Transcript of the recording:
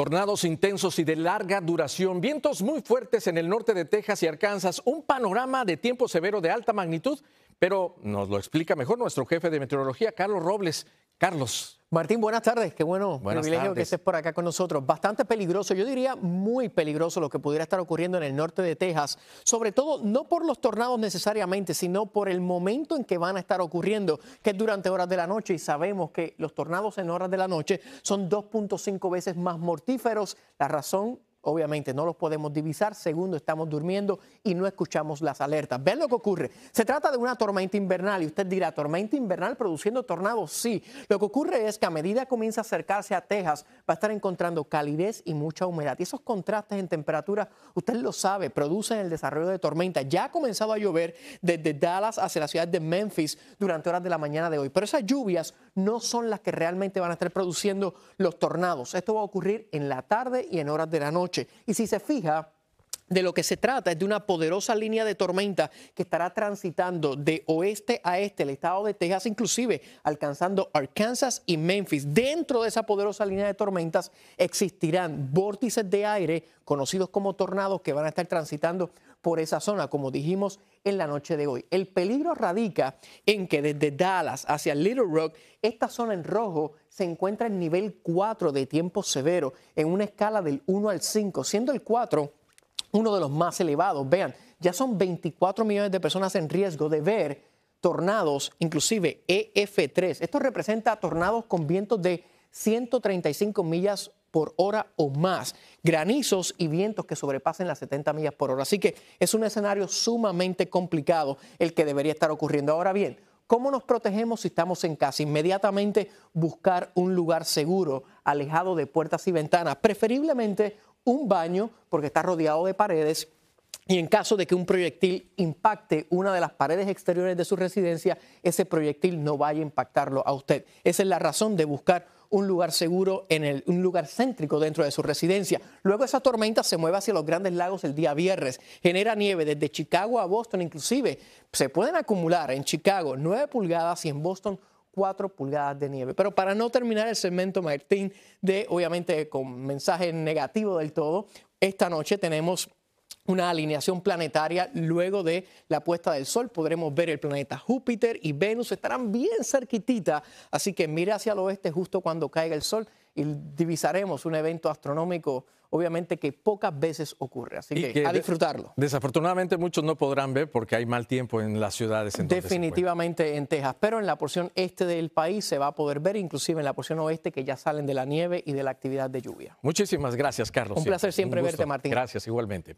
Tornados intensos y de larga duración, vientos muy fuertes en el norte de Texas y Arkansas, un panorama de tiempo severo de alta magnitud, pero nos lo explica mejor nuestro jefe de meteorología, Carlos Robles. Carlos. Martín, buenas tardes. Qué bueno, buenas privilegio que estés por acá con nosotros. Bastante peligroso, yo diría muy peligroso lo que pudiera estar ocurriendo en el norte de Texas, sobre todo no por los tornados necesariamente, sino por el momento en que van a estar ocurriendo, que es durante horas de la noche y sabemos que los tornados en horas de la noche son 2.5 veces más mortíferos. La razón obviamente no los podemos divisar, segundo, estamos durmiendo y no escuchamos las alertas. Ven lo que ocurre. Se trata de una tormenta invernal y usted dirá, tormenta invernal produciendo tornados, sí. Lo que ocurre es que a medida que comienza a acercarse a Texas, va a estar encontrando calidez y mucha humedad. Y esos contrastes en temperatura usted lo sabe, producen el desarrollo de tormentas. Ya ha comenzado a llover desde Dallas hacia la ciudad de Memphis durante horas de la mañana de hoy, pero esas lluvias no son las que realmente van a estar produciendo los tornados. Esto va a ocurrir en la tarde y en horas de la noche. Y si se fija, de lo que se trata es de una poderosa línea de tormenta que estará transitando de oeste a este, el estado de Texas, inclusive alcanzando Arkansas y Memphis. Dentro de esa poderosa línea de tormentas existirán vórtices de aire conocidos como tornados que van a estar transitando por esa zona, como dijimos en la noche de hoy. El peligro radica en que desde Dallas hacia Little Rock, esta zona en rojo se encuentra en nivel 4 de tiempo severo, en una escala del 1 al 5, siendo el 4 uno de los más elevados. Vean, ya son 24 millones de personas en riesgo de ver tornados, inclusive EF3. Esto representa tornados con vientos de 135 millas por hora o más, granizos y vientos que sobrepasen las 70 millas por hora. Así que es un escenario sumamente complicado el que debería estar ocurriendo. Ahora bien, ¿cómo nos protegemos si estamos en casa? Inmediatamente buscar un lugar seguro, alejado de puertas y ventanas, preferiblemente un baño porque está rodeado de paredes y en caso de que un proyectil impacte una de las paredes exteriores de su residencia, ese proyectil no vaya a impactarlo a usted. Esa es la razón de buscar un lugar seguro en un lugar céntrico dentro de su residencia. Luego esa tormenta se mueve hacia los grandes lagos el día viernes, genera nieve desde Chicago a Boston inclusive. Se pueden acumular en Chicago 9 pulgadas y en Boston 4 pulgadas de nieve. Pero para no terminar el segmento, Martín, de obviamente con mensaje negativo del todo, esta noche tenemos una alineación planetaria luego de la puesta del sol. Podremos ver el planeta Júpiter y Venus estarán bien cerquititas. así que mire hacia el oeste justo cuando caiga el sol y divisaremos un evento astronómico, obviamente que pocas veces ocurre. Así que, a disfrutarlo. Desafortunadamente muchos no podrán ver porque hay mal tiempo en las ciudades. En Definitivamente en Texas, pero en la porción este del país se va a poder ver, inclusive en la porción oeste que ya salen de la nieve y de la actividad de lluvia. Muchísimas gracias, Carlos. Un placer siempre verte, Martín. Gracias, igualmente.